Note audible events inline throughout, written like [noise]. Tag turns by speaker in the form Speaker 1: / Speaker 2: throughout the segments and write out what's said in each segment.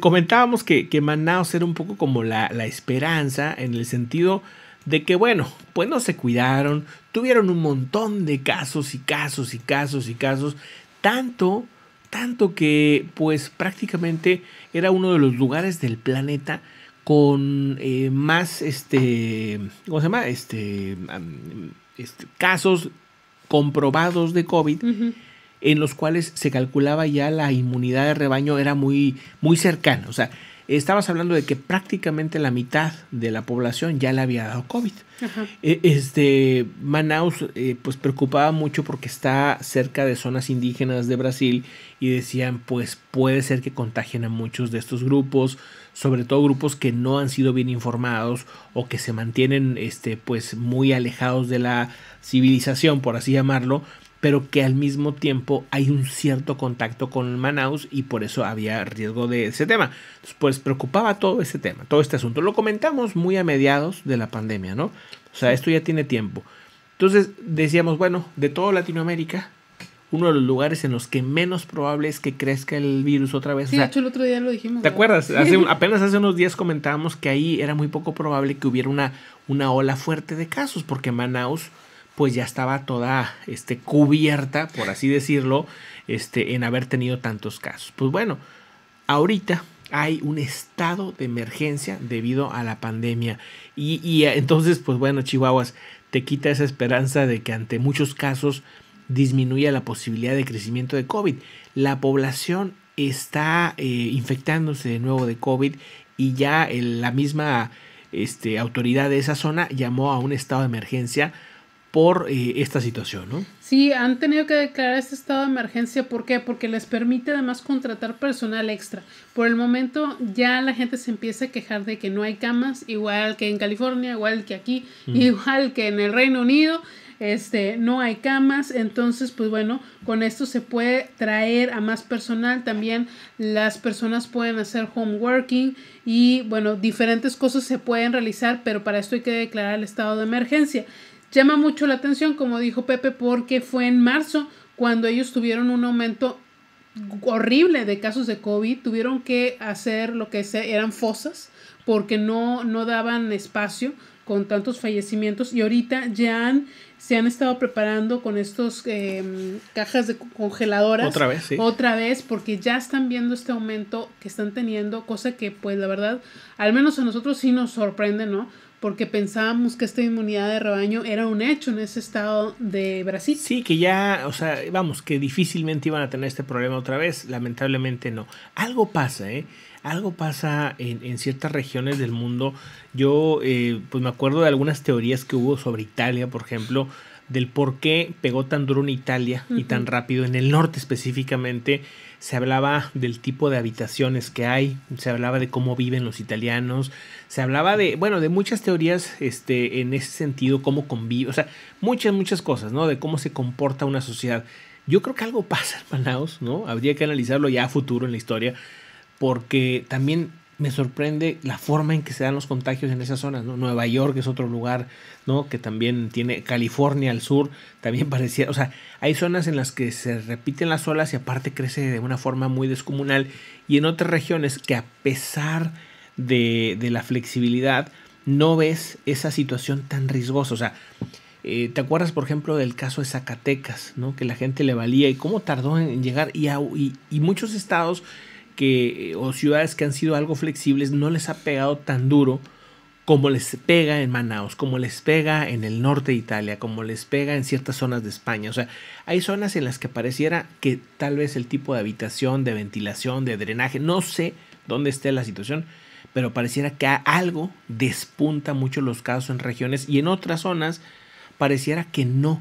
Speaker 1: comentábamos que, que, Manaus era un poco como la, la esperanza en el sentido de que, bueno, pues no se cuidaron, tuvieron un montón de casos y casos y casos y casos, tanto, tanto que pues prácticamente era uno de los lugares del planeta con eh, más, este, ¿cómo se llama? Este, este casos comprobados de COVID en los cuales se calculaba ya la inmunidad de rebaño era muy, muy cercana. O sea, estabas hablando de que prácticamente la mitad de la población ya le había dado COVID. E, este, Manaus eh, pues preocupaba mucho porque está cerca de zonas indígenas de Brasil y decían pues puede ser que contagien a muchos de estos grupos, sobre todo grupos que no han sido bien informados o que se mantienen este, pues muy alejados de la civilización, por así llamarlo pero que al mismo tiempo hay un cierto contacto con Manaus y por eso había riesgo de ese tema. pues preocupaba todo ese tema, todo este asunto. Lo comentamos muy a mediados de la pandemia, ¿no? O sea, esto ya tiene tiempo. Entonces decíamos, bueno, de toda Latinoamérica, uno de los lugares en los que menos probable es que crezca el virus otra vez. Sí, de hecho
Speaker 2: el otro día lo dijimos. ¿Te
Speaker 1: acuerdas? apenas hace unos días comentábamos que ahí era muy poco probable que hubiera una, una ola fuerte de casos, porque Manaus pues ya estaba toda este, cubierta, por así decirlo, este, en haber tenido tantos casos. Pues bueno, ahorita hay un estado de emergencia debido a la pandemia. Y, eh, entonces, pues bueno, Chihuahuas, te quita esa esperanza de que ante muchos casos disminuya la posibilidad de crecimiento de COVID. La población está eh, infectándose de nuevo de COVID y ya la misma este, autoridad de esa zona llamó a un estado de emergencia por eh, esta situación, ¿no?
Speaker 2: Sí, han tenido que declarar este estado de emergencia. ¿Por qué? Porque les permite además contratar personal extra. Por el momento ya la gente se empieza a quejar de que no hay camas, igual que en California, igual que aquí, mm. igual que en el Reino Unido este, no hay camas, entonces pues bueno, con esto se puede traer a más personal, también las personas pueden hacer home working y bueno, diferentes cosas se pueden realizar, pero para esto hay que declarar el estado de emergencia. Llama mucho la atención, como dijo Pepe, porque fue en marzo cuando ellos tuvieron un aumento horrible de casos de COVID, tuvieron que hacer lo que eran fosas porque no, no daban espacio con tantos fallecimientos y ahorita ya se han estado preparando con estos em, cajas de congeladoras. Otra vez, sí. Otra vez, porque ya están viendo este aumento que están teniendo, cosa que pues la verdad, al menos a nosotros sí nos sorprende, ¿no? porque pensábamos que esta inmunidad de rebaño era un hecho en ese estado de Brasil.
Speaker 1: Sí, que ya, o sea, vamos, que difícilmente iban a tener este problema otra vez, lamentablemente no. Algo pasa, ¿eh? Algo pasa en, ciertas regiones del mundo. Yo, eh, pues me acuerdo de algunas teorías que hubo sobre Italia, por ejemplo, del por qué pegó tan duro en Italia y tan rápido, en el norte específicamente se hablaba del tipo de habitaciones que hay, se hablaba de cómo viven los italianos, se hablaba de, bueno, de muchas teorías este, en ese sentido, cómo conviven, o sea, muchas, muchas cosas, ¿no? De cómo se comporta una sociedad. Yo creo que algo [laughs] pasa hermanaos, ¿no? Habría que analizarlo ya a futuro en la historia, porque también me sorprende la forma en que se dan los contagios en esas zonas, ¿no? Nueva York es otro lugar, ¿no? Que también tiene California al sur, también parecía, o sea, hay zonas en las que se repiten las olas y aparte crece de una forma muy descomunal y en otras regiones que a pesar de, la flexibilidad no ves esa situación tan riesgosa, o sea, eh, ¿Te acuerdas, por ejemplo, del caso de Zacatecas, ¿no? que la gente le valía y cómo tardó en llegar? y, y muchos estados que, eh, o ciudades que han sido algo flexibles no les ha pegado tan duro como les pega en Manaus, como les pega en el norte de Italia, como les pega en ciertas zonas de España. O sea, hay zonas en las que pareciera que tal vez el tipo de habitación, de ventilación, de drenaje, no sé dónde esté la situación, pero pareciera que algo despunta mucho los casos en regiones y en otras zonas pareciera que no,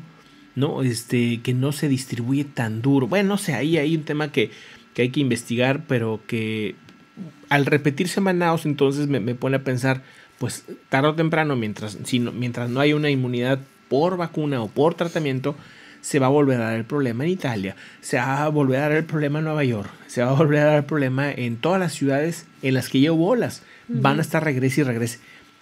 Speaker 1: ¿no? Este, que no se distribuye tan duro. Bueno, no sé, ahí hay un tema que que hay que investigar, pero que al repetir semanaos entonces me, pone a pensar, pues tarde o temprano, mientras, no, mientras no hay una inmunidad por vacuna o por tratamiento, se va a volver a dar el problema en Italia, se va a volver a dar el problema en Nueva York, se va a volver a dar el problema en todas las ciudades en las que llevo bolas. Van a estar regrese y regrese.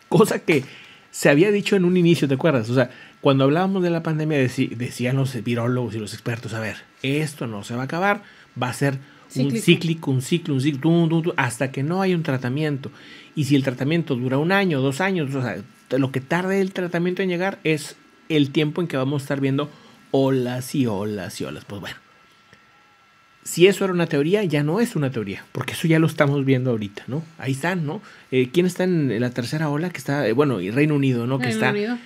Speaker 1: Cosa que se había dicho en un inicio, ¿te acuerdas? O sea, cuando hablábamos de la pandemia decían los virologos y los expertos, a ver, esto no se va a acabar, va a ser un cíclico, un ciclo, un ciclo, hasta que no hay un tratamiento. Y si el tratamiento dura un año, dos años, o sea, lo que tarde el tratamiento en llegar es el tiempo en que vamos a estar viendo olas y olas y olas. Pues bueno, si eso era una teoría, ya no es una teoría, porque eso ya lo estamos viendo ahorita, ¿no? Ahí están, ¿no? Eh, ¿Quién está en la tercera ola? Que está, eh, bueno, y Reino Unido, ¿no? que está Unido.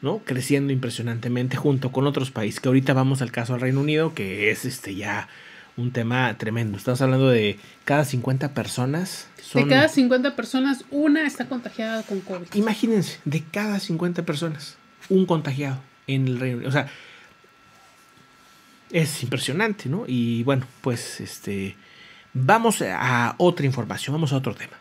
Speaker 1: ¿no? creciendo impresionantemente junto con otros países, que ahorita vamos al caso del Reino Unido, que es este ya un tema tremendo. Estamos hablando de cada 50 personas. De cada
Speaker 2: 50 personas, una está contagiada con COVID.
Speaker 1: Imagínense, de cada 50 personas, un contagiado en el Reino Unido. O sea, es impresionante, ¿no? Y bueno, pues este, vamos a otra
Speaker 2: información, vamos a otro tema.